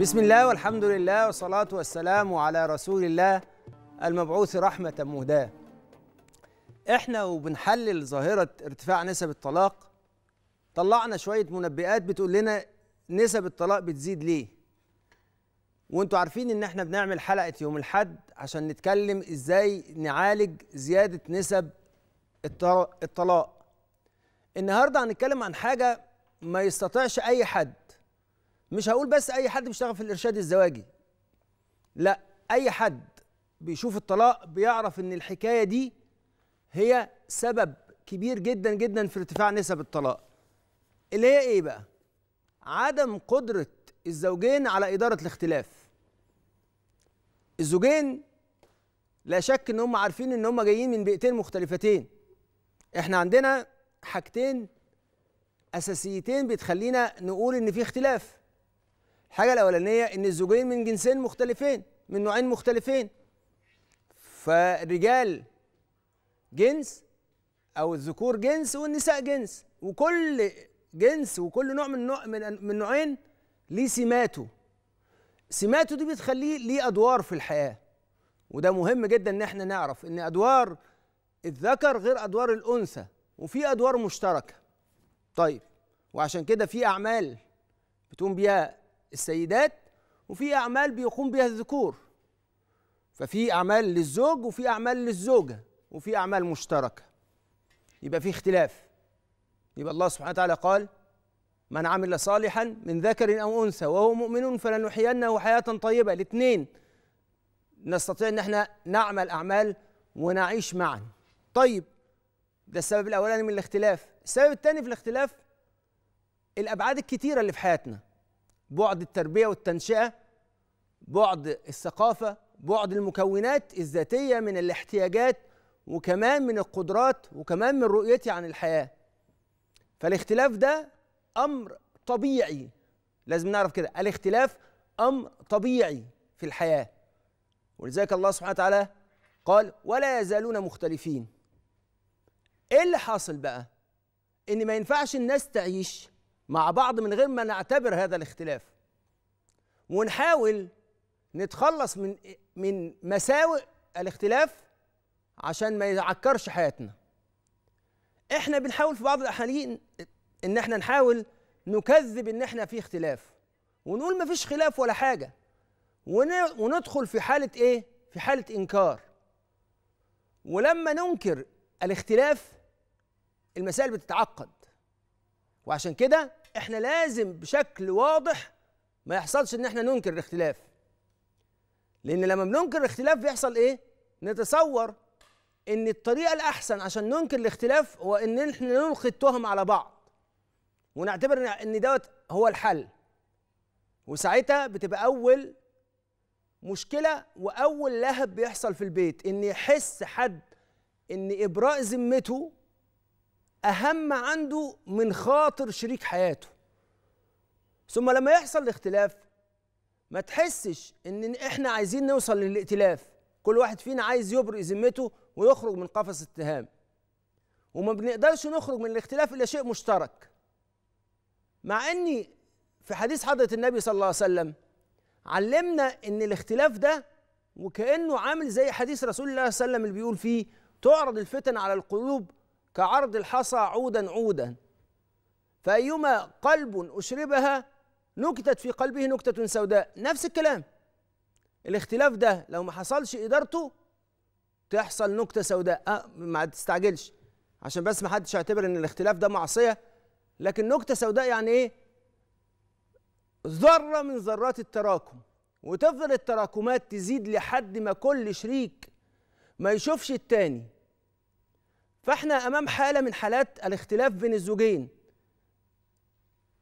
بسم الله والحمد لله والصلاة والسلام على رسول الله المبعوث رحمة مهداة احنا وبنحلل ظاهرة ارتفاع نسب الطلاق طلعنا شوية منبئات بتقول لنا نسب الطلاق بتزيد ليه وانتوا عارفين ان احنا بنعمل حلقة يوم الحد عشان نتكلم ازاي نعالج زيادة نسب الطلاق النهاردة هنتكلم عن حاجة ما يستطيعش اي حد مش هقول بس اي حد بيشتغل في الارشاد الزواجي لا اي حد بيشوف الطلاق بيعرف ان الحكايه دي هي سبب كبير جدا جدا في ارتفاع نسب الطلاق اللي هي ايه بقى عدم قدره الزوجين على اداره الاختلاف الزوجين لا شك ان هم عارفين ان هم جايين من بيئتين مختلفتين احنا عندنا حاجتين اساسيتين بتخلينا نقول ان في اختلاف الحاجه الاولانيه ان الزوجين من جنسين مختلفين من نوعين مختلفين فالرجال جنس او الذكور جنس والنساء جنس وكل جنس وكل نوع من نوع من من نوعين ليه سماته سماته دي بتخليه ليه ادوار في الحياه وده مهم جدا ان احنا نعرف ان ادوار الذكر غير ادوار الانثى وفي ادوار مشتركه طيب وعشان كده في اعمال بتقوم بيها السيدات وفي أعمال بيقوم بها الذكور ففي أعمال للزوج وفي أعمال للزوجة وفي أعمال مشتركة يبقى في اختلاف يبقى الله سبحانه وتعالى قال من عمل صالحا من ذكر أو أنثى وهو مؤمن فلنحيينه حياة طيبة الاثنين نستطيع أن احنا نعمل أعمال ونعيش معا طيب ده السبب الأولاني من الاختلاف السبب الثاني في الاختلاف الأبعاد الكتيرة اللي في حياتنا بعد التربيه والتنشئه بعد الثقافه بعد المكونات الذاتيه من الاحتياجات وكمان من القدرات وكمان من رؤيتي عن الحياه فالاختلاف ده امر طبيعي لازم نعرف كده الاختلاف امر طبيعي في الحياه ولذلك الله سبحانه وتعالى قال ولا يزالون مختلفين ايه اللي حاصل بقى ان ما ينفعش الناس تعيش مع بعض من غير ما نعتبر هذا الاختلاف ونحاول نتخلص من من مساوئ الاختلاف عشان ما يعكرش حياتنا احنا بنحاول في بعض الاحيان ان احنا نحاول نكذب ان احنا في اختلاف ونقول ما فيش خلاف ولا حاجه وندخل في حاله ايه في حاله انكار ولما ننكر الاختلاف المسائل بتتعقد وعشان كده احنا لازم بشكل واضح ما يحصلش ان احنا ننكر الاختلاف لان لما بننكر الاختلاف بيحصل ايه نتصور ان الطريقه الاحسن عشان ننكر الاختلاف هو ان احنا نلقي التهم على بعض ونعتبر ان دوت هو الحل وساعتها بتبقى اول مشكله واول لهب بيحصل في البيت ان يحس حد ان ابراء ذمته اهم عنده من خاطر شريك حياته ثم لما يحصل الاختلاف ما تحسش ان احنا عايزين نوصل للائتلاف كل واحد فينا عايز يبرئ ذمته ويخرج من قفص التهام وما بنقدرش نخرج من الاختلاف الا شيء مشترك مع اني في حديث حضره النبي صلى الله عليه وسلم علمنا ان الاختلاف ده وكانه عامل زي حديث رسول الله صلى الله عليه وسلم اللي بيقول فيه تعرض الفتن على القلوب كعرض الحصى عودا عودا فأيما قلب أشربها نكتت في قلبه نكتة سوداء نفس الكلام الاختلاف ده لو ما حصلش إدارته تحصل نكتة سوداء أه ما تستعجلش عشان بس ما حدش يعتبر ان الاختلاف ده معصية لكن نكتة سوداء يعني ايه ذرة من ذرات التراكم وتفضل التراكمات تزيد لحد ما كل شريك ما يشوفش التاني فاحنا امام حاله من حالات الاختلاف بين الزوجين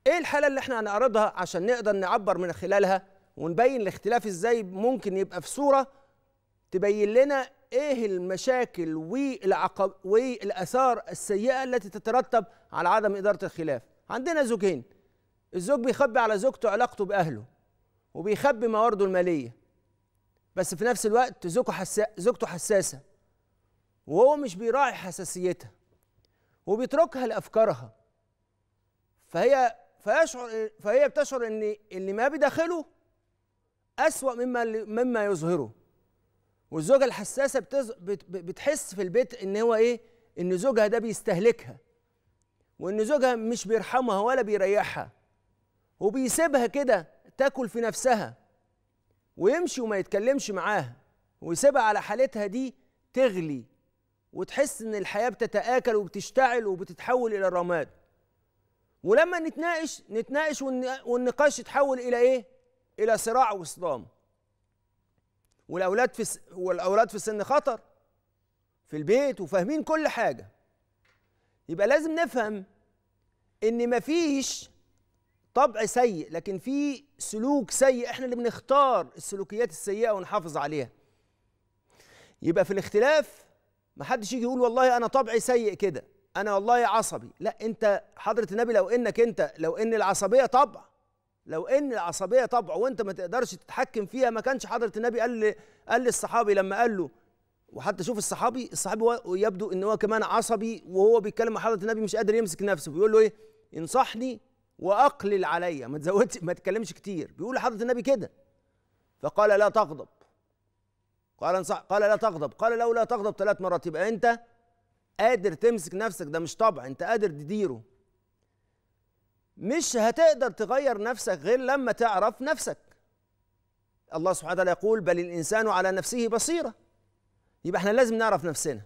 ايه الحاله اللي احنا هنعرضها عشان نقدر نعبر من خلالها ونبين الاختلاف ازاي ممكن يبقى في صوره تبين لنا ايه المشاكل والعقب والاثار السيئه التي تترتب على عدم اداره الخلاف عندنا زوجين الزوج بيخبي على زوجته علاقته باهله وبيخبي موارده الماليه بس في نفس الوقت زوجته حساسه وهو مش بيراعي حساسيتها وبيتركها لافكارها فهي فيشعر فهي بتشعر ان اللي ما بداخله اسوا مما مما يظهره والزوجه الحساسه بتز... بتحس في البيت ان هو ايه ان زوجها ده بيستهلكها وان زوجها مش بيرحمها ولا بيريحها وبيسيبها كده تاكل في نفسها ويمشي وما يتكلمش معاها ويسيبها على حالتها دي تغلي وتحس ان الحياه بتتاكل وبتشتعل وبتتحول الى رماد ولما نتناقش نتناقش والنقاش يتحول الى ايه الى صراع وصدام والاولاد في س... والاولاد في سن خطر في البيت وفاهمين كل حاجه يبقى لازم نفهم ان مفيش طبع سيء لكن في سلوك سيء احنا اللي بنختار السلوكيات السيئه ونحافظ عليها يبقى في الاختلاف ما حدش يجي يقول والله انا طبعي سيء كده انا والله عصبي لا انت حضره النبي لو انك انت لو ان العصبيه طبع لو ان العصبيه طبع وانت ما تقدرش تتحكم فيها ما كانش حضره النبي قال قال للصحابي لما قال له وحتى شوف الصحابي الصحابي يبدو ان هو كمان عصبي وهو بيتكلم مع حضره النبي مش قادر يمسك نفسه بيقول له ايه انصحني واقلل عليا ما تزودش ما تتكلمش كتير بيقول لحضره النبي كده فقال لا تغضب قال انصح قال لا تغضب قال لو لا تغضب ثلاث مرات يبقى انت قادر تمسك نفسك ده مش طبع انت قادر تديره مش هتقدر تغير نفسك غير لما تعرف نفسك الله سبحانه وتعالى يقول بل الانسان على نفسه بصيره يبقى احنا لازم نعرف نفسنا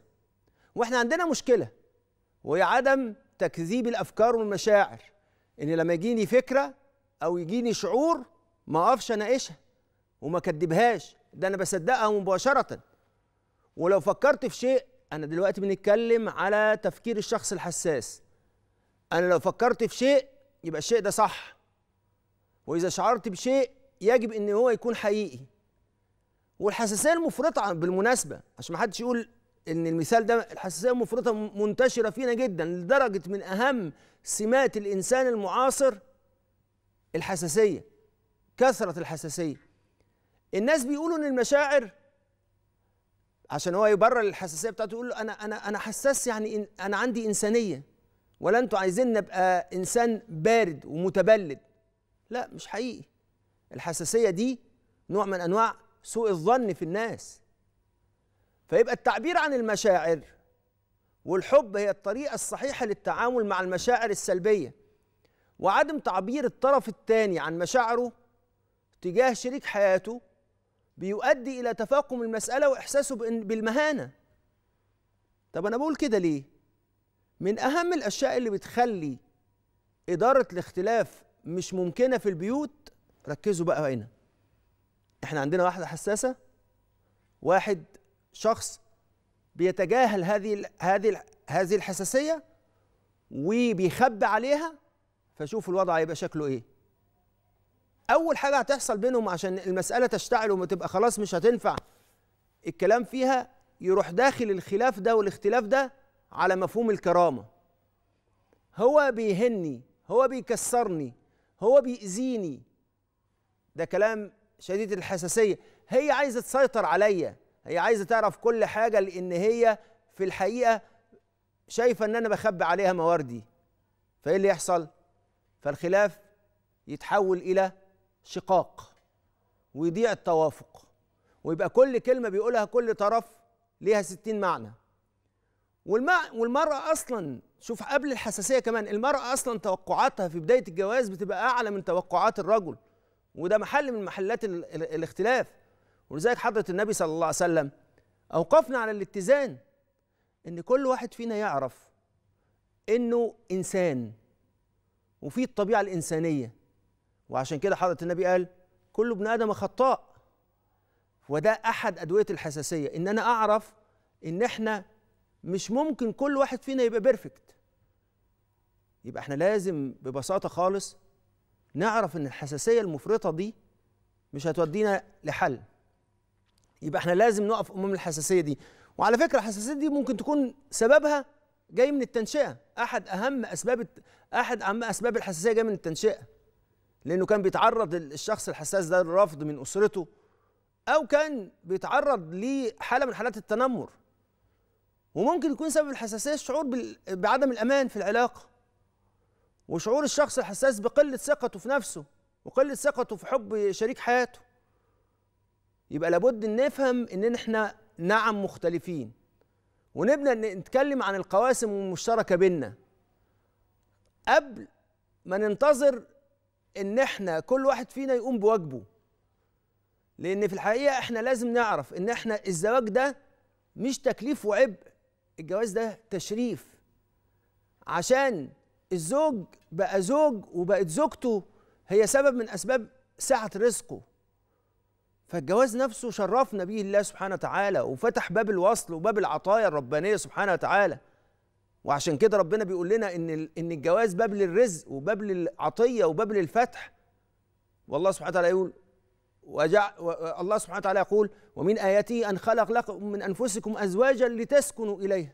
واحنا عندنا مشكله وهي عدم تكذيب الافكار والمشاعر ان لما يجيني فكره او يجيني شعور ما اقفش اناقشها وما كدبهاش ده انا بصدقها مباشره ولو فكرت في شيء انا دلوقتي بنتكلم على تفكير الشخص الحساس انا لو فكرت في شيء يبقى الشيء ده صح واذا شعرت بشيء يجب ان هو يكون حقيقي والحساسيه المفرطه بالمناسبه عشان ما حدش يقول ان المثال ده الحساسيه المفرطه منتشره فينا جدا لدرجه من اهم سمات الانسان المعاصر الحساسيه كثره الحساسيه الناس بيقولوا ان المشاعر عشان هو يبرر الحساسيه بتاعته يقول له انا انا انا حساس يعني انا عندي انسانيه ولا انتوا عايزين نبقى انسان بارد ومتبلد لا مش حقيقي الحساسيه دي نوع من انواع سوء الظن في الناس فيبقى التعبير عن المشاعر والحب هي الطريقه الصحيحه للتعامل مع المشاعر السلبيه وعدم تعبير الطرف الثاني عن مشاعره تجاه شريك حياته بيؤدي الى تفاقم المساله واحساسه بالمهانه طب انا بقول كده ليه من اهم الاشياء اللي بتخلي اداره الاختلاف مش ممكنه في البيوت ركزوا بقى هنا احنا عندنا واحده حساسه واحد شخص بيتجاهل هذه هذه هذه الحساسيه وبيخبي عليها فشوفوا الوضع هيبقى شكله ايه اول حاجه هتحصل بينهم عشان المساله تشتعل وتبقى خلاص مش هتنفع الكلام فيها يروح داخل الخلاف ده والاختلاف ده على مفهوم الكرامه هو بيهني هو بيكسرني هو بيأذيني ده كلام شديد الحساسيه هي عايزه تسيطر عليا هي عايزه تعرف كل حاجه لان هي في الحقيقه شايفه ان انا بخبي عليها مواردي فايه اللي يحصل فالخلاف يتحول الى شقاق ويضيع التوافق ويبقى كل كلمة بيقولها كل طرف ليها ستين معنى والمع... والمرأة أصلا شوف قبل الحساسية كمان المرأة أصلا توقعاتها في بداية الجواز بتبقى أعلى من توقعات الرجل وده محل من محلات ال... ال... الاختلاف ولذلك حضرة النبي صلى الله عليه وسلم أوقفنا على الاتزان إن كل واحد فينا يعرف إنه إنسان وفيه الطبيعة الإنسانية وعشان كده حضرة النبي قال كل ابن آدم خطاء وده أحد أدوية الحساسية إن أنا أعرف إن إحنا مش ممكن كل واحد فينا يبقى بيرفكت يبقى إحنا لازم ببساطة خالص نعرف إن الحساسية المفرطة دي مش هتودينا لحل يبقى إحنا لازم نقف أمام الحساسية دي وعلى فكرة الحساسية دي ممكن تكون سببها جاي من التنشئة أحد أهم أسباب أحد أهم أسباب الحساسية جاي من التنشئة لانه كان بيتعرض الشخص الحساس ده للرفض من اسرته او كان بيتعرض لحاله من حالات التنمر وممكن يكون سبب الحساسيه الشعور بعدم الامان في العلاقه وشعور الشخص الحساس بقله ثقته في نفسه وقله ثقته في حب شريك حياته يبقى لابد ان نفهم ان احنا نعم مختلفين ونبدا نتكلم عن القواسم المشتركه بينا قبل ما ننتظر ان احنا كل واحد فينا يقوم بواجبه لان في الحقيقه احنا لازم نعرف ان احنا الزواج ده مش تكليف وعبء الجواز ده تشريف عشان الزوج بقى زوج وبقت زوجته هي سبب من اسباب سعه رزقه فالجواز نفسه شرفنا به الله سبحانه وتعالى وفتح باب الوصل وباب العطايا الربانيه سبحانه وتعالى وعشان كده ربنا بيقول لنا ان ان الجواز باب للرزق وباب للعطيه وباب للفتح والله سبحانه وتعالى يقول وجع الله سبحانه وتعالى يقول ومن اياته ان خلق لكم من انفسكم ازواجا لتسكنوا اليها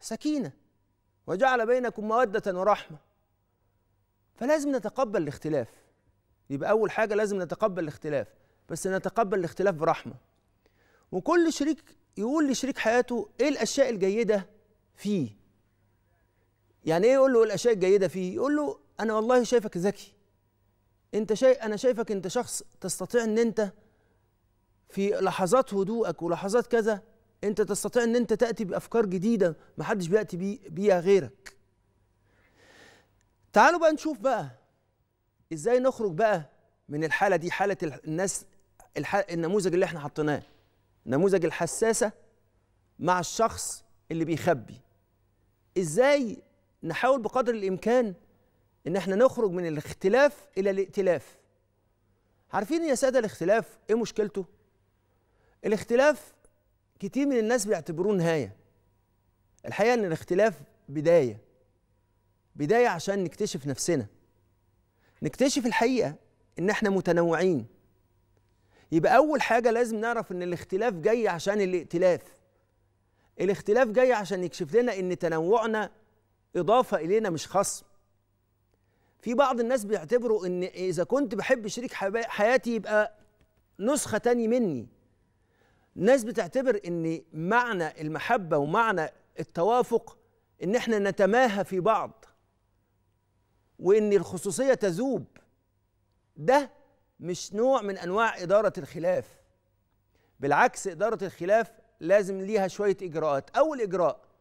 سكينه وجعل بينكم موده ورحمه فلازم نتقبل الاختلاف يبقى اول حاجه لازم نتقبل الاختلاف بس نتقبل الاختلاف برحمه وكل شريك يقول لشريك حياته ايه الاشياء الجيده فيه يعني ايه يقول له الاشياء الجيده فيه يقول له انا والله شايفك ذكي انت شايف انا شايفك انت شخص تستطيع ان انت في لحظات هدوءك ولحظات كذا انت تستطيع ان انت تاتي بافكار جديده ما حدش بياتي بي بيها غيرك تعالوا بقى نشوف بقى ازاي نخرج بقى من الحاله دي حاله الناس النموذج اللي احنا حطيناه نموذج الحساسه مع الشخص اللي بيخبي ازاي نحاول بقدر الامكان ان احنا نخرج من الاختلاف الى الائتلاف عارفين يا ساده الاختلاف ايه مشكلته الاختلاف كتير من الناس بيعتبروه نهايه الحقيقه ان الاختلاف بدايه بدايه عشان نكتشف نفسنا نكتشف الحقيقه ان احنا متنوعين يبقى اول حاجه لازم نعرف ان الاختلاف جاي عشان الائتلاف الاختلاف جاي عشان يكشف لنا ان تنوعنا اضافه الينا مش خصم في بعض الناس بيعتبروا ان اذا كنت بحب شريك حياتي يبقى نسخه تاني مني ناس بتعتبر ان معنى المحبه ومعنى التوافق ان احنا نتماهى في بعض وان الخصوصيه تذوب ده مش نوع من انواع اداره الخلاف بالعكس اداره الخلاف لازم ليها شويه اجراءات اول اجراء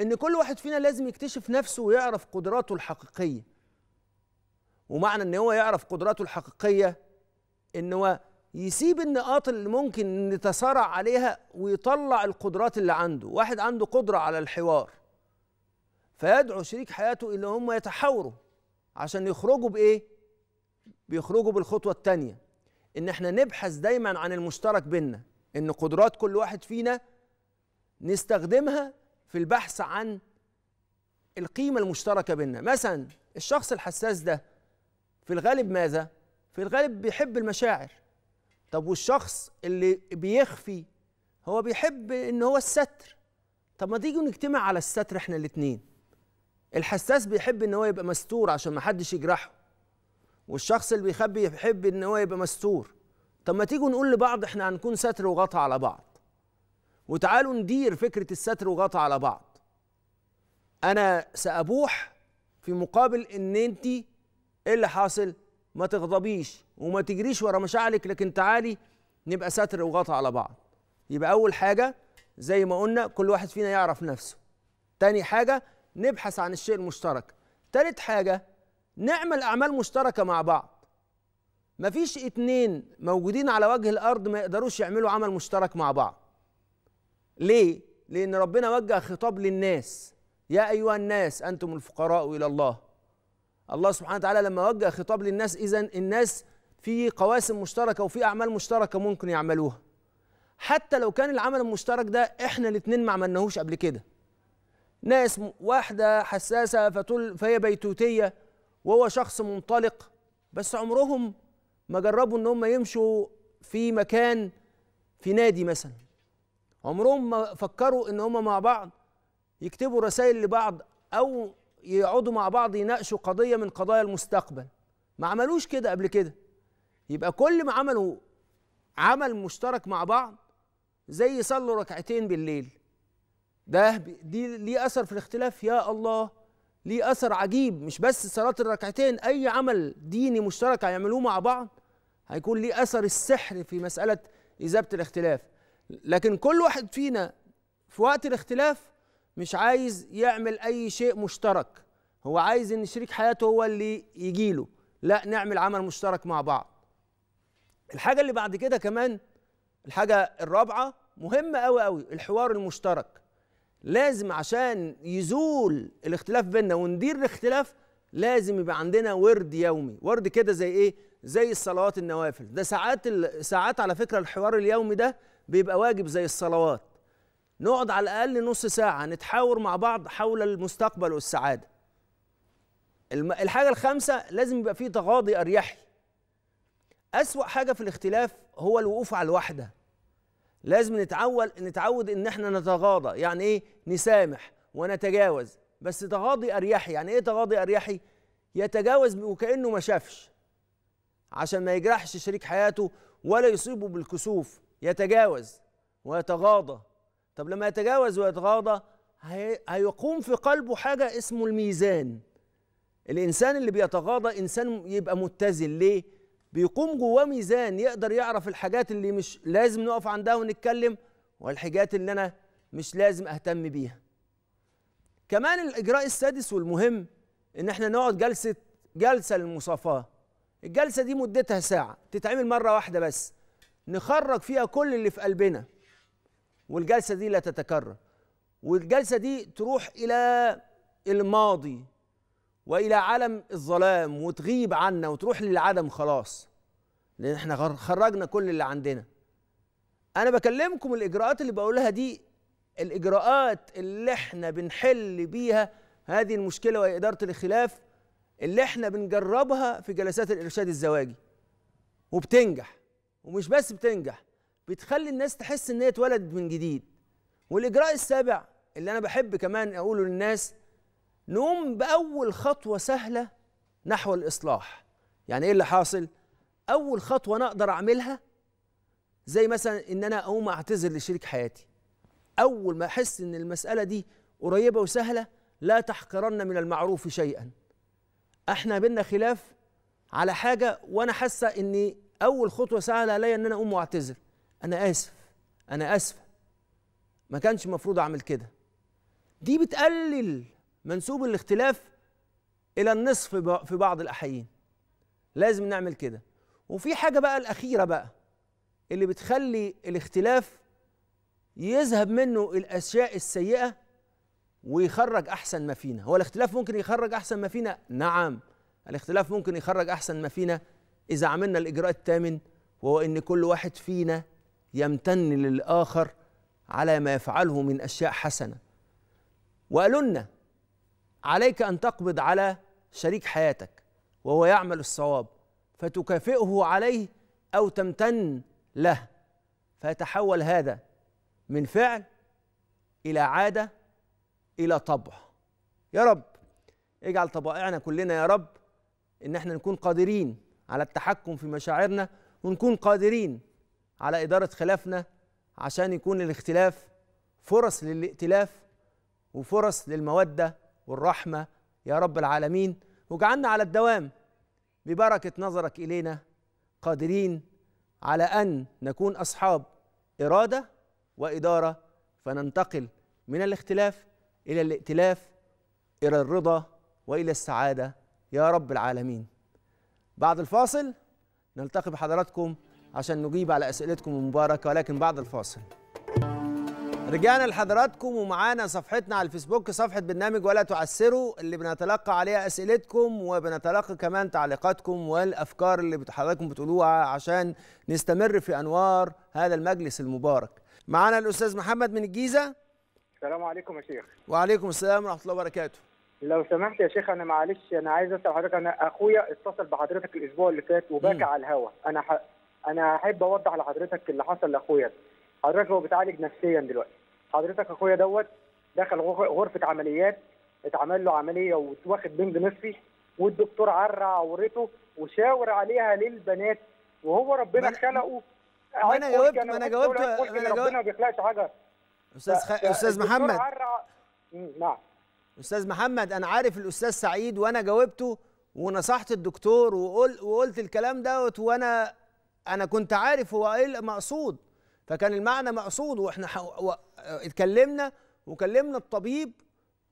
ان كل واحد فينا لازم يكتشف نفسه ويعرف قدراته الحقيقيه ومعنى ان هو يعرف قدراته الحقيقيه ان هو يسيب النقاط اللي ممكن نتسارع عليها ويطلع القدرات اللي عنده واحد عنده قدره على الحوار فيدعو شريك حياته ان هم يتحاوروا عشان يخرجوا بايه بيخرجوا بالخطوه الثانيه ان احنا نبحث دايما عن المشترك بينا ان قدرات كل واحد فينا نستخدمها في البحث عن القيمة المشتركة بيننا مثلا الشخص الحساس ده في الغالب ماذا؟ في الغالب بيحب المشاعر طب والشخص اللي بيخفي هو بيحب ان هو الستر طب ما تيجوا نجتمع على الستر احنا الاتنين الحساس بيحب ان هو يبقى مستور عشان ما حدش يجرحه والشخص اللي بيخبي يحب ان هو يبقى مستور طب ما تيجوا نقول لبعض احنا هنكون ستر وغطى على بعض وتعالوا ندير فكرة الستر وغطى على بعض أنا سأبوح في مقابل إن أنت إيه اللي حاصل ما تغضبيش وما تجريش ورا مشاعرك لكن تعالي نبقى ستر وغطى على بعض يبقى أول حاجة زي ما قلنا كل واحد فينا يعرف نفسه تاني حاجة نبحث عن الشيء المشترك تالت حاجة نعمل أعمال مشتركة مع بعض مفيش اتنين موجودين على وجه الأرض ما يقدروش يعملوا عمل مشترك مع بعض ليه؟ لأن ربنا وجه خطاب للناس يا أيها الناس أنتم الفقراء إلى الله الله سبحانه وتعالى لما وجه خطاب للناس إذا الناس في قواسم مشتركة وفي أعمال مشتركة ممكن يعملوها حتى لو كان العمل المشترك ده احنا الاتنين ما عملناهوش قبل كده ناس واحدة حساسة فتول فهي بيتوتية وهو شخص منطلق بس عمرهم ما جربوا ان هم يمشوا في مكان في نادي مثلا عمرهم ما فكروا ان هم مع بعض يكتبوا رسائل لبعض او يقعدوا مع بعض يناقشوا قضيه من قضايا المستقبل ما عملوش كده قبل كده يبقى كل ما عملوا عمل مشترك مع بعض زي صلوا ركعتين بالليل ده دي ليه اثر في الاختلاف يا الله ليه اثر عجيب مش بس صلاه الركعتين اي عمل ديني مشترك هيعملوه مع بعض هيكون ليه اثر السحر في مساله ازابه الاختلاف لكن كل واحد فينا في وقت الاختلاف مش عايز يعمل اي شيء مشترك هو عايز ان شريك حياته هو اللي يجيله لا نعمل عمل مشترك مع بعض الحاجه اللي بعد كده كمان الحاجه الرابعه مهمه قوي قوي الحوار المشترك لازم عشان يزول الاختلاف بيننا وندير الاختلاف لازم يبقى عندنا ورد يومي ورد كده زي ايه زي الصلوات النوافل ده ساعات ساعات على فكره الحوار اليومي ده بيبقى واجب زي الصلوات نقعد على الاقل نص ساعه نتحاور مع بعض حول المستقبل والسعاده الحاجه الخامسه لازم يبقى فيه تغاضي اريحي اسوا حاجه في الاختلاف هو الوقوف على الوحده لازم نتعود نتعود ان احنا نتغاضى يعني ايه نسامح ونتجاوز بس تغاضي اريحي يعني ايه تغاضي اريحي يتجاوز وكانه ما شافش عشان ما يجرحش شريك حياته ولا يصيبه بالكسوف يتجاوز ويتغاضى طب لما يتجاوز ويتغاضى هيقوم في قلبه حاجة اسمه الميزان الإنسان اللي بيتغاضى إنسان يبقى متزن ليه؟ بيقوم جواه ميزان يقدر يعرف الحاجات اللي مش لازم نقف عندها ونتكلم والحاجات اللي أنا مش لازم أهتم بيها كمان الإجراء السادس والمهم إن إحنا نقعد جلسة جلسة للمصافاة الجلسة دي مدتها ساعة تتعمل مرة واحدة بس نخرج فيها كل اللي في قلبنا والجلسه دي لا تتكرر والجلسه دي تروح الى الماضي والى عالم الظلام وتغيب عنا وتروح للعدم خلاص لان احنا خرجنا كل اللي عندنا انا بكلمكم الاجراءات اللي بقولها دي الاجراءات اللي احنا بنحل بيها هذه المشكله وهي اداره الخلاف اللي احنا بنجربها في جلسات الارشاد الزواجي وبتنجح ومش بس بتنجح بتخلي الناس تحس ان هي اتولدت من جديد والاجراء السابع اللي انا بحب كمان اقوله للناس نقوم باول خطوه سهله نحو الاصلاح يعني ايه اللي حاصل اول خطوه انا اقدر اعملها زي مثلا ان انا اقوم اعتذر لشريك حياتي اول ما احس ان المساله دي قريبه وسهله لا تحقرن من المعروف شيئا احنا بينا خلاف على حاجه وانا حاسه اني اول خطوه سهله عليا ان انا اقوم واعتذر انا اسف انا اسف ما كانش المفروض اعمل كده دي بتقلل منسوب الاختلاف الى النصف في بعض الاحيان لازم نعمل كده وفي حاجه بقى الاخيره بقى اللي بتخلي الاختلاف يذهب منه الاشياء السيئه ويخرج احسن ما فينا هو الاختلاف ممكن يخرج احسن ما فينا نعم الاختلاف ممكن يخرج احسن ما فينا إذا عملنا الإجراء الثامن وهو إن كل واحد فينا يمتن للآخر على ما يفعله من أشياء حسنة وقالوا لنا عليك أن تقبض على شريك حياتك وهو يعمل الصواب فتكافئه عليه أو تمتن له فيتحول هذا من فعل إلى عادة إلى طبع يا رب اجعل طبائعنا كلنا يا رب إن احنا نكون قادرين على التحكم في مشاعرنا ونكون قادرين على إدارة خلافنا عشان يكون الاختلاف فرص للائتلاف وفرص للمودة والرحمة يا رب العالمين وجعلنا على الدوام ببركة نظرك إلينا قادرين على أن نكون أصحاب إرادة وإدارة فننتقل من الاختلاف إلى الائتلاف إلى الرضا وإلى السعادة يا رب العالمين بعد الفاصل نلتقي بحضراتكم عشان نجيب على اسئلتكم المباركه ولكن بعد الفاصل رجعنا لحضراتكم ومعانا صفحتنا على الفيسبوك صفحة برنامج ولا تعسروا اللي بنتلقى عليها أسئلتكم وبنتلقى كمان تعليقاتكم والأفكار اللي حضراتكم بتقولوها عشان نستمر في أنوار هذا المجلس المبارك معانا الأستاذ محمد من الجيزة السلام عليكم يا شيخ وعليكم السلام ورحمة الله وبركاته لو سمحت يا شيخ انا معلش انا عايز اسال حضرتك انا اخويا اتصل بحضرتك الاسبوع اللي فات وبكى على الهوا انا ح... انا احب اوضح لحضرتك اللي حصل لاخويا حضرتك هو بيتعالج نفسيا دلوقتي حضرتك اخويا دوت دخل غرفه عمليات اتعمل له عمليه وواخد بنج نصفي والدكتور عرع عورته وشاور عليها للبنات وهو ربنا خلقه ما انا جاوبت ما انا جاوبت ما انا جاوبت ربنا ما بيخلقش حاجه استاذ خ... استاذ محمد عرع... نعم استاذ محمد انا عارف الاستاذ سعيد وانا جاوبته ونصحت الدكتور وقل وقلت الكلام دوت وانا انا كنت عارف هو ايه المقصود فكان المعنى مقصود واحنا اتكلمنا وكلمنا الطبيب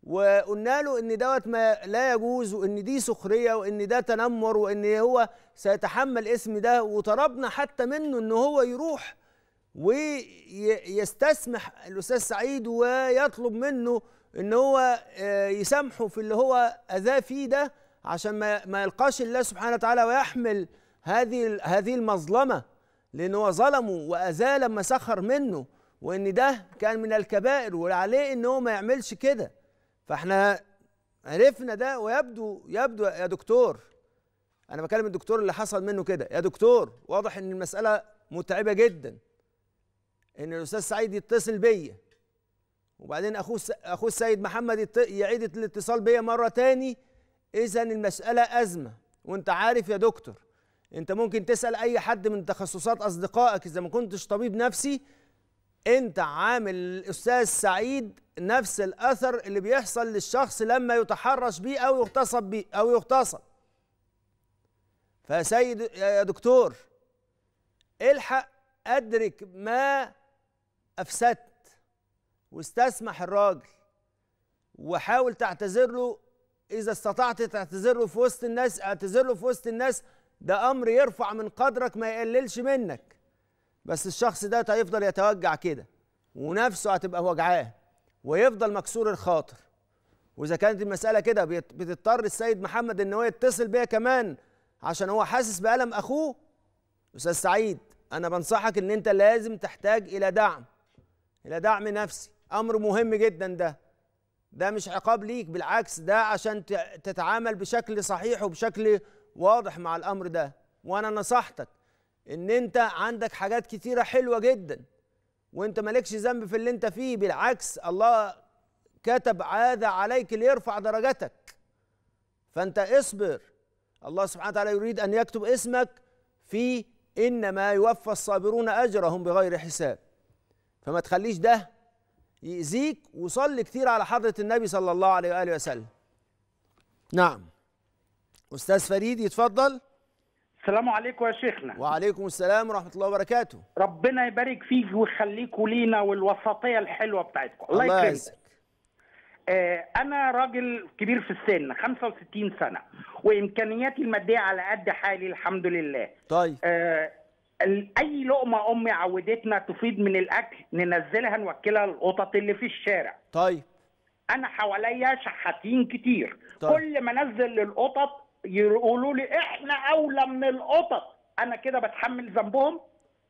وقلنا له ان دوت ما لا يجوز وان دي سخريه وان ده تنمر وان هو سيتحمل اسم ده وطلبنا حتى منه ان هو يروح ويستسمح الاستاذ سعيد ويطلب منه ان هو آه، يسامحه في اللي هو اذاه فيه ده عشان ما ما يلقاش الله سبحانه وتعالى ويحمل هذه هذه المظلمه لان هو ظلمه واذاه لما سخر منه وان ده كان من الكبائر وعليه ان هو ما يعملش كده فاحنا عرفنا ده ويبدو يبدو يا دكتور انا بكلم الدكتور اللي حصل منه كده يا دكتور واضح ان المساله متعبه جدا ان الاستاذ سعيد يتصل بيا وبعدين اخوه اخوه السيد محمد يعيد الاتصال بيا مره تاني اذا المساله ازمه وانت عارف يا دكتور انت ممكن تسال اي حد من تخصصات اصدقائك اذا ما كنتش طبيب نفسي انت عامل الاستاذ سعيد نفس الاثر اللي بيحصل للشخص لما يتحرش بيه او يغتصب بيه او يغتصب فسيد يا دكتور الحق ادرك ما افسدت واستسمح الراجل وحاول تعتذر له اذا استطعت تعتذر له في وسط الناس اعتذر له في وسط الناس ده امر يرفع من قدرك ما يقللش منك بس الشخص ده هيفضل يتوجع كده ونفسه هتبقى وجعاه ويفضل مكسور الخاطر واذا كانت المساله كده بتضطر السيد محمد ان هو يتصل بيا كمان عشان هو حاسس بالم اخوه استاذ سعيد انا بنصحك ان انت لازم تحتاج الى دعم الى دعم نفسي امر مهم جدا ده ده مش عقاب ليك بالعكس ده عشان تتعامل بشكل صحيح وبشكل واضح مع الامر ده وانا نصحتك ان انت عندك حاجات كتيره حلوه جدا وانت مالكش ذنب في اللي انت فيه بالعكس الله كتب هذا عليك ليرفع درجتك فانت اصبر الله سبحانه وتعالى يريد ان يكتب اسمك في انما يوفى الصابرون اجرهم بغير حساب فما تخليش ده يأذيك وصلي كتير على حضرة النبي صلى الله عليه وآله وسلم نعم أستاذ فريد يتفضل السلام عليكم يا شيخنا وعليكم السلام ورحمة الله وبركاته ربنا يبارك فيك ويخليكوا لينا والوسطية الحلوة بتاعتكم الله, الله يكرمك آه أنا راجل كبير في السن 65 سنة وإمكانياتي المادية على قد حالي الحمد لله طيب آه اي لقمه امي عودتنا تفيد من الاكل ننزلها نوكلها للقطط اللي في الشارع طيب انا حواليا شحاتين كتير طيب. كل ما انزل للقطط يقولوا لي احنا اولى من القطط انا كده بتحمل ذنبهم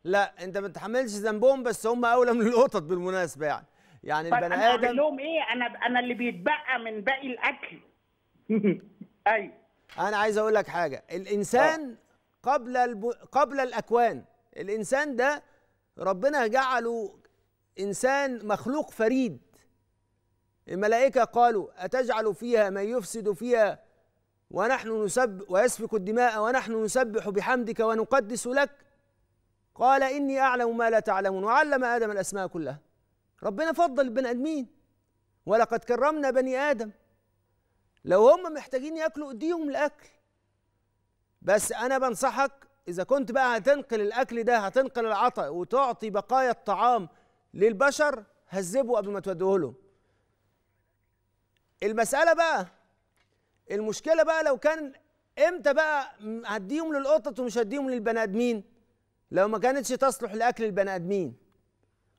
لا انت ما بتتحملش ذنبهم بس هم اولى من القطط بالمناسبه يعني يعني طيب البني ادم انا لهم ايه انا انا اللي بيتبقى من باقي الاكل ايوه انا عايز اقول لك حاجه الانسان أه. قبل الب... قبل الاكوان الانسان ده ربنا جعله انسان مخلوق فريد الملائكه قالوا اتجعل فيها من يفسد فيها ونحن نسب ويسفك الدماء ونحن نسبح بحمدك ونقدس لك قال اني اعلم ما لا تعلمون وعلم ادم الاسماء كلها ربنا فضل البني ادمين ولقد كرمنا بني ادم لو هم محتاجين ياكلوا اديهم الاكل بس انا بنصحك اذا كنت بقى هتنقل الاكل ده هتنقل العطاء وتعطي بقايا الطعام للبشر هذبه قبل ما توديه لهم المساله بقى المشكله بقى لو كان امتى بقى هديهم للقطط ومش هديهم للبني ادمين لو ما كانتش تصلح لاكل البني ادمين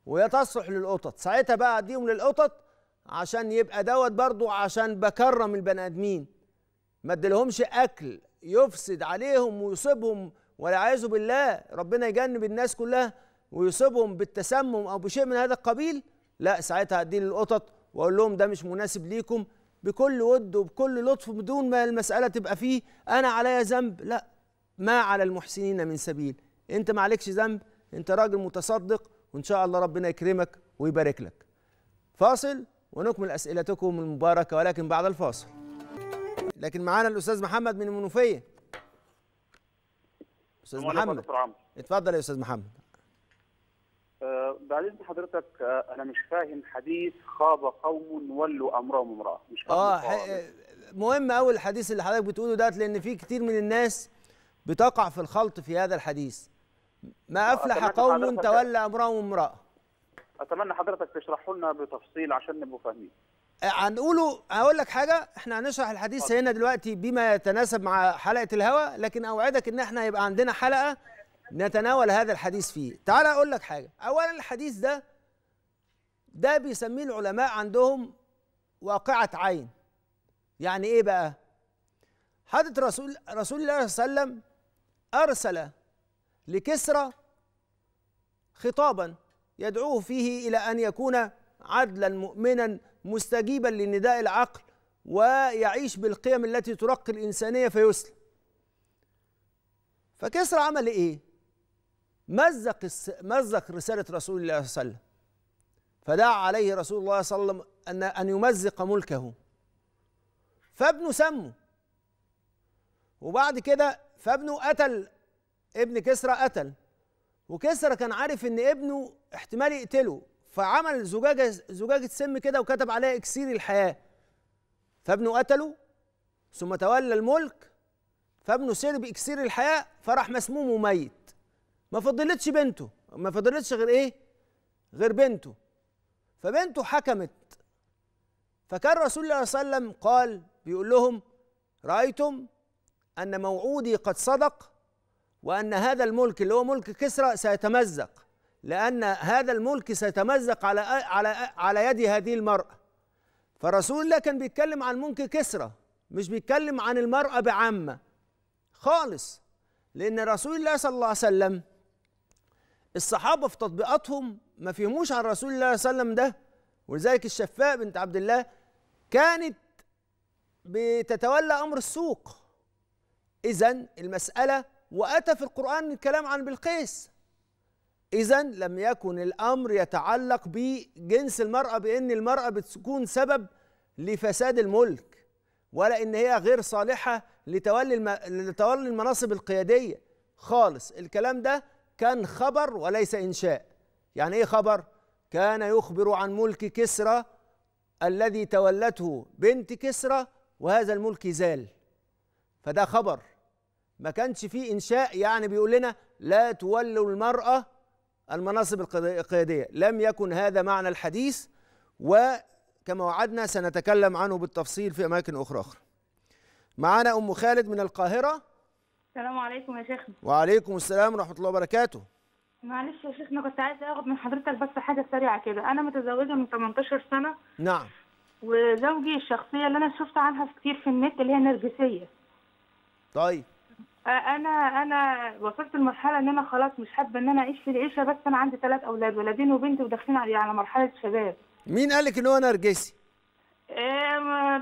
وهي تصلح للقطط ساعتها بقى هديهم للقطط عشان يبقى دوت برضو عشان بكرم البني ادمين ما اديلهمش اكل يفسد عليهم ويصيبهم والعياذ بالله ربنا يجنب الناس كلها ويصيبهم بالتسمم او بشيء من هذا القبيل لا ساعتها هديه للقطط واقول لهم ده مش مناسب ليكم بكل ود وبكل لطف بدون ما المساله تبقى فيه انا عليا ذنب لا ما على المحسنين من سبيل انت ما عليكش ذنب انت راجل متصدق وان شاء الله ربنا يكرمك ويبارك لك فاصل ونكمل اسئلتكم المباركه ولكن بعد الفاصل لكن معانا الاستاذ محمد من المنوفيه استاذ محمد اتفضل يا استاذ محمد آه، بعد اذن حضرتك آه، انا مش فاهم حديث خاب قوم ولوا امرهم امراه مش فاهم اه, آه، مهم قوي الحديث اللي حضرتك بتقوله ده لان في كتير من الناس بتقع في الخلط في هذا الحديث ما افلح قوم تولى امرهم امراه اتمنى حضرتك تشرحه لنا بتفصيل عشان نبقى فاهمين هنقوله هقول لك حاجه احنا هنشرح الحديث هنا دلوقتي بما يتناسب مع حلقه الهوا لكن اوعدك ان احنا هيبقى عندنا حلقه نتناول هذا الحديث فيه تعال اقول لك حاجه اولا الحديث ده ده بيسميه العلماء عندهم واقعه عين يعني ايه بقى حضرت رسول رسول الله صلى الله عليه وسلم ارسل لكسرى خطابا يدعوه فيه الى ان يكون عدلا مؤمنا مستجيبا لنداء العقل ويعيش بالقيم التي ترقي الإنسانية فيسلم فكسرى عمل إيه؟ مزق مزق رسالة رسول الله صلى الله عليه وسلم فدعا عليه رسول الله صلى الله عليه وسلم أن أن يمزق ملكه فابنه سمه وبعد كده فابنه قتل ابن كسرى قتل وكسرى كان عارف ان ابنه احتمال يقتله فعمل زجاجه زجاجه سم كده وكتب عليها اكسير الحياه فابنه قتله ثم تولى الملك فابنه سير باكسير الحياه فراح مسموم وميت ما فضلتش بنته ما فضلتش غير ايه غير بنته فبنته حكمت فكان رسول الله صلى الله عليه وسلم قال بيقول لهم رايتم ان موعودي قد صدق وان هذا الملك اللي هو ملك كسرى سيتمزق لأن هذا الملك سيتمزق على على على يد هذه المرأة فرسول الله كان بيتكلم عن ملك كسرى مش بيتكلم عن المرأة بعامة خالص لأن رسول الله صلى الله عليه وسلم الصحابة في تطبيقاتهم ما فهموش عن رسول الله صلى الله عليه وسلم ده ولذلك الشفاء بنت عبد الله كانت بتتولى أمر السوق إذا المسألة وأتى في القرآن الكلام عن بلقيس إذا لم يكن الأمر يتعلق بجنس المرأة بأن المرأة بتكون سبب لفساد الملك ولا إن هي غير صالحة لتولي الم... لتولي المناصب القيادية خالص الكلام ده كان خبر وليس إنشاء يعني إيه خبر؟ كان يخبر عن ملك كسرى الذي تولته بنت كسرى وهذا الملك زال فده خبر ما كانش فيه إنشاء يعني بيقول لنا لا تولوا المرأة المناصب القيادية لم يكن هذا معنى الحديث وكما وعدنا سنتكلم عنه بالتفصيل في أماكن أخرى أخرى معانا أم خالد من القاهرة السلام عليكم يا شيخنا وعليكم السلام ورحمة الله وبركاته معلش يا شيخنا كنت عايزة أخد من حضرتك بس حاجة سريعة كده أنا متزوجة من 18 سنة نعم وزوجي الشخصية اللي أنا شفت عنها كتير في النت اللي هي نرجسية طيب انا انا وصلت لمرحله ان انا خلاص مش حابه ان انا اعيش في العيشه بس انا عندي ثلاث اولاد ولدين وبنت وداخلين على على مرحله شباب مين قال لك ان هو نرجسي؟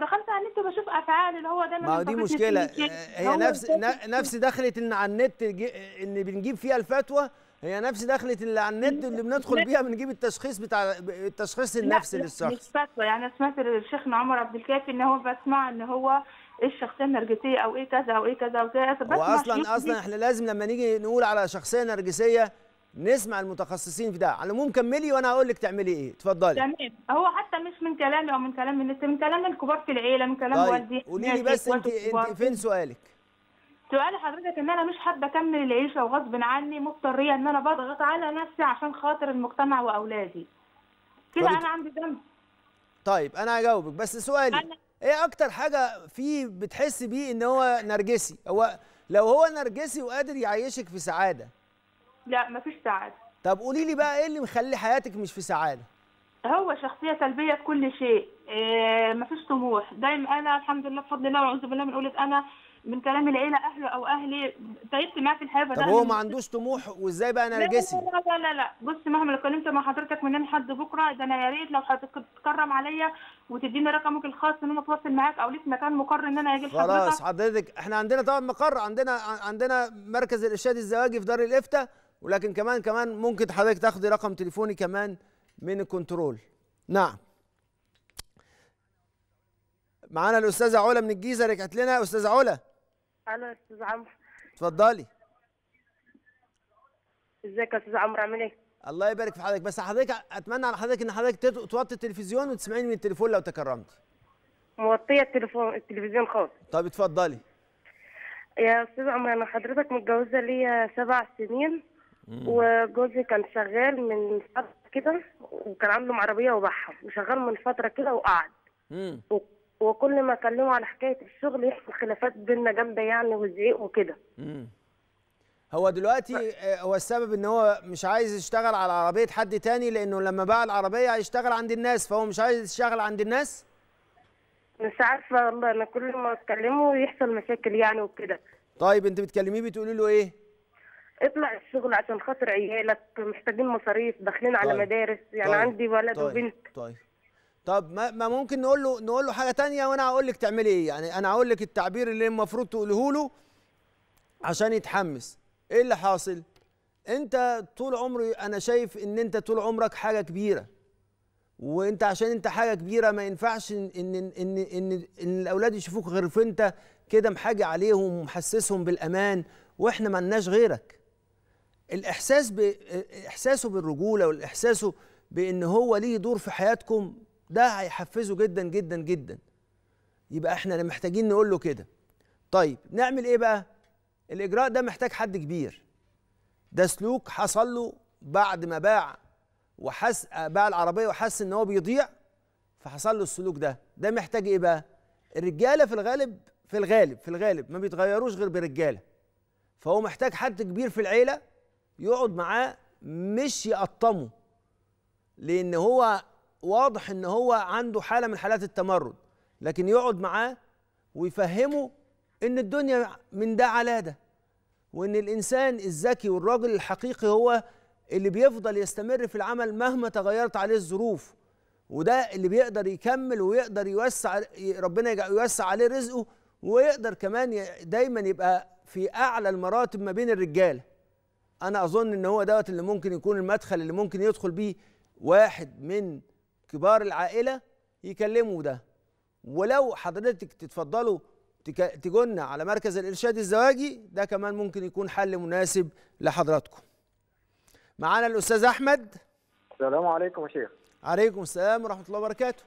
دخلت على النت بشوف افعال اللي هو ده ما هو دي مشكله هي نفس نفس دخلت ان على النت ان بنجيب فيها الفتوى هي نفس دخلت اللي على النت اللي بندخل بيها بنجيب التشخيص بتاع التشخيص النفسي للشخص مش فتوى يعني سمعت الشيخ عمر عبد الكافي ان هو بسمع ان هو الشخصيه النرجسيه او ايه كذا او ايه كذا وكذا فبس واصلا اصلا احنا لازم لما نيجي نقول على شخصيه نرجسيه نسمع المتخصصين في ده على العموم كملي وانا هقول لك تعملي ايه اتفضلي تمام هو حتى مش من كلامي او من كلام النت من كلام الكبار في العيله من كلام طيب. والدي قولي لي بس انت انت فين سؤالك سؤال حضرتك ان انا مش حابه اكمل العيشه وغصب عني مضطريه ان انا بضغط على نفسي عشان خاطر المجتمع واولادي كده طيب. انا عندي ذنب طيب انا هجاوبك بس سؤالي أنا... ايه اكتر حاجه فيه بتحس بيه ان هو نرجسي هو لو هو نرجسي وقادر يعيشك في سعاده لا مفيش سعاده طب قولي لي بقى ايه اللي مخلي حياتك مش في سعاده هو شخصيه سلبيه في كل شيء إيه، ما فيش طموح دايما انا الحمد لله بفضل الله واعوذ بالله من قوله انا من كلام العيله اهله او اهلي تعبت معاه في الحياه طب هو ما عندوش طموح وازاي بقى نرجسي لا لا لا, لا. بص مهما اتكلمت مع حضرتك من هنا لحد بكره ده انا يا ريت لو حضرتك تتكرم عليا وتديني رقمك الخاص ان انا اتواصل معاك او ليك مكان مقر ان انا اجي لحضرتك خلاص حضرتك احنا عندنا طبعا مقر عندنا عندنا مركز الارشاد الزواجي في دار الافتاء ولكن كمان كمان ممكن حضرتك تاخدي رقم تليفوني كمان من الكنترول نعم معانا الاستاذه علا من الجيزه رجعت لنا استاذه علا الو يا استاذ عمرو اتفضلي ازيك يا استاذ عمرو عامل ايه الله يبارك في حضرتك بس حضرتك اتمنى على حضرتك ان حضرتك توطي التلفزيون وتسمعيني من التليفون لو تكرمتي موطيه التليفون التلفزيون خالص طب اتفضلي يا استاذ عمرو انا حضرتك متجوزه ليا سبع سنين وجوزي كان شغال من فتره كده وكان عنده عربيه وباعها وشغال من فتره كده وقعد وكل ما اكلمه على حكايه الشغل يحصل خلافات بينا جامده يعني وزعيق وكده هو دلوقتي آه، هو السبب ان هو مش عايز يشتغل على عربيه حد تاني لانه لما باع العربيه هيشتغل عند الناس فهو مش عايز يشتغل عند الناس مش عارفه والله انا كل ما اكلمه يحصل مشاكل يعني وكده طيب انت بتكلميه بتقولي له ايه اطلع الشغل عشان خاطر عيالك محتاجين مصاريف داخلين طيب. على مدارس يعني طيب. عندي ولد طيب. وبنت طيب طب ما, ممكن نقول له نقول له حاجه تانية وانا هقول لك تعملي ايه يعني انا هقول لك التعبير اللي المفروض تقوله له عشان يتحمس ايه اللي حاصل انت طول عمري انا شايف ان انت طول عمرك حاجه كبيره وانت عشان انت حاجه كبيره ما ينفعش ان ان ان ان, إن الاولاد يشوفوك غير في انت كده محاجي عليهم ومحسسهم بالامان واحنا لناش غيرك الاحساس ب... احساسه بالرجوله والاحساسه بان هو ليه دور في حياتكم ده هيحفزه جدا جدا جدا يبقى احنا محتاجين نقول له كده طيب نعمل ايه بقى الاجراء ده محتاج حد كبير ده سلوك حصل له بعد ما باع وحس باع العربيه وحس ان هو بيضيع فحصل له السلوك ده ده محتاج ايه بقى الرجاله في الغالب في الغالب في الغالب ما بيتغيروش غير برجاله فهو محتاج حد كبير في العيله يقعد معاه مش يقطمه لان هو واضح ان هو عنده حاله من حالات التمرد لكن يقعد معاه ويفهمه ان الدنيا من ده على ده وان الانسان الذكي والراجل الحقيقي هو اللي بيفضل يستمر في العمل مهما تغيرت عليه الظروف وده اللي بيقدر يكمل ويقدر يوسع ربنا يوسع عليه رزقه ويقدر كمان دايما يبقى في اعلى المراتب ما بين الرجاله انا اظن ان هو دوت اللي ممكن يكون المدخل اللي ممكن يدخل بيه واحد من كبار العائله يكلموا ده ولو حضرتك تتفضلوا تجونا على مركز الارشاد الزواجي ده كمان ممكن يكون حل مناسب لحضراتكم معانا الاستاذ احمد السلام عليكم يا شيخ عليكم السلام ورحمه الله وبركاته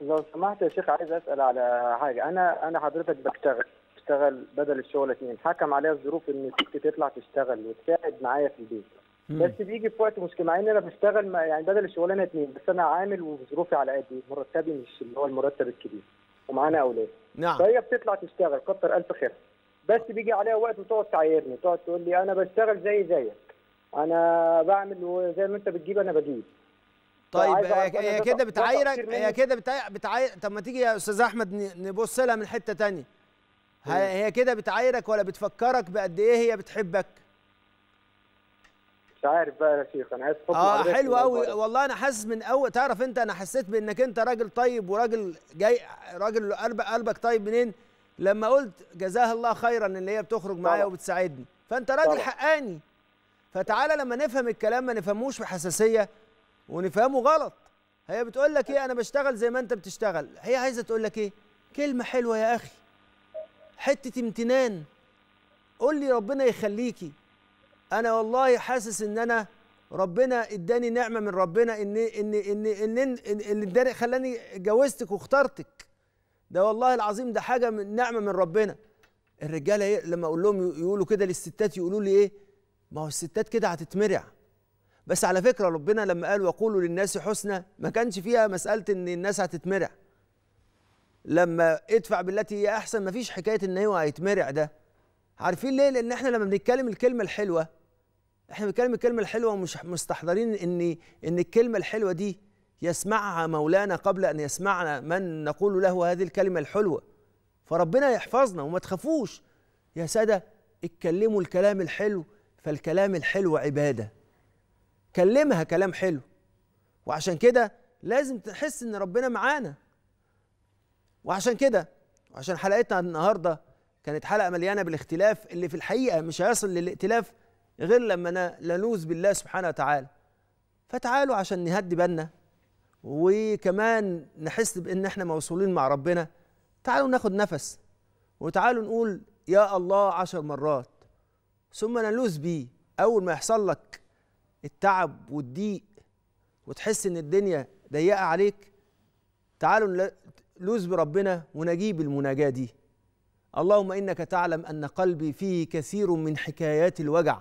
لو سمحت يا شيخ عايز اسال على حاجه انا انا حضرتك بشتغل بشتغل بدل الشغل اتنين حكم عليا الظروف ان ستي تطلع تشتغل وتساعد معايا في البيت بس بيجي في وقت مشكله مع ان انا بشتغل يعني بدل الشغلانه اتنين بس انا عامل وظروفي على قدي مرتبي مش اللي هو المرتب الكبير ومعانا اولاد نعم فهي بتطلع تشتغل كتر الف خير بس بيجي عليها وقت وتقعد تعايرني تقعد تقول لي انا بشتغل زي زيك انا بعمل وزي ما انت بتجيب انا بجيب طيب هي كده بتعايرك هي كده بتعاير طب ما تيجي يا استاذ احمد نبص لها من حته ثانيه هي كده بتعايرك ولا بتفكرك بقد ايه هي بتحبك مش عارف بقى يا شيخ انا عايز اه حلو قوي والله انا حاسس من اول تعرف انت انا حسيت بانك انت راجل طيب وراجل جاي راجل قلبك طيب منين لما قلت جزاها الله خيرا ان هي بتخرج معايا وبتساعدني فانت راجل طبعا. حقاني فتعالى لما نفهم الكلام ما نفهموش بحساسيه ونفهمه غلط هي بتقول لك ايه انا بشتغل زي ما انت بتشتغل هي عايزه تقول لك ايه كلمه حلوه يا اخي حته امتنان قول لي ربنا يخليكي انا والله حاسس ان انا ربنا اداني نعمه من ربنا ان ان ان ان, إن, إن اللي اداني خلاني جوزتك واخترتك ده والله العظيم ده حاجه من نعمه من ربنا الرجاله إيه لما اقول لهم يقولوا كده للستات يقولوا لي ايه ما هو الستات كده هتتمرع بس على فكره ربنا لما قال وقولوا للناس حسنى ما كانش فيها مساله ان الناس هتتمرع لما ادفع بالتي هي احسن ما فيش حكايه ان هو هيتمرع ده عارفين ليه لان احنا لما بنتكلم الكلمه الحلوه احنا بنتكلم الكلمه الحلوه ومش مستحضرين ان ان الكلمه الحلوه دي يسمعها مولانا قبل ان يسمعنا من نقول له هذه الكلمه الحلوه فربنا يحفظنا وما تخافوش يا ساده اتكلموا الكلام الحلو فالكلام الحلو عباده كلمها كلام حلو وعشان كده لازم تحس ان ربنا معانا وعشان كده وعشان حلقتنا النهارده كانت حلقه مليانه بالاختلاف اللي في الحقيقه مش هيصل للائتلاف غير لما أنا نلوذ بالله سبحانه وتعالى فتعالوا عشان نهدي بالنا وكمان نحس بان احنا موصولين مع ربنا تعالوا ناخد نفس وتعالوا نقول يا الله عشر مرات ثم نلوذ بيه اول ما يحصل لك التعب والضيق وتحس ان الدنيا ضيقه عليك تعالوا نلوذ بربنا ونجيب المناجاه دي اللهم انك تعلم ان قلبي فيه كثير من حكايات الوجع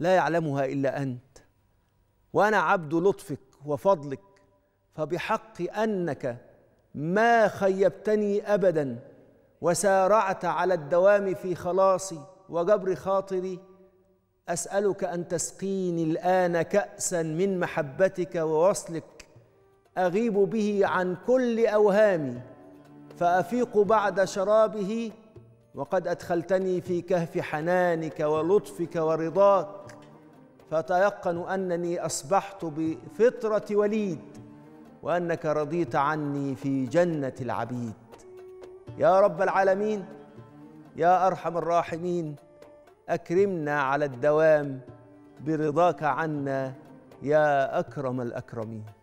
لا يعلمها الا انت وانا عبد لطفك وفضلك فبحق انك ما خيبتني ابدا وسارعت على الدوام في خلاصي وجبر خاطري اسالك ان تسقيني الان كاسا من محبتك ووصلك اغيب به عن كل اوهامي فافيق بعد شرابه وقد ادخلتني في كهف حنانك ولطفك ورضاك فتيقنوا أنني أصبحت بفطرة وليد وأنك رضيت عني في جنة العبيد يا رب العالمين يا أرحم الراحمين أكرمنا على الدوام برضاك عنا يا أكرم الأكرمين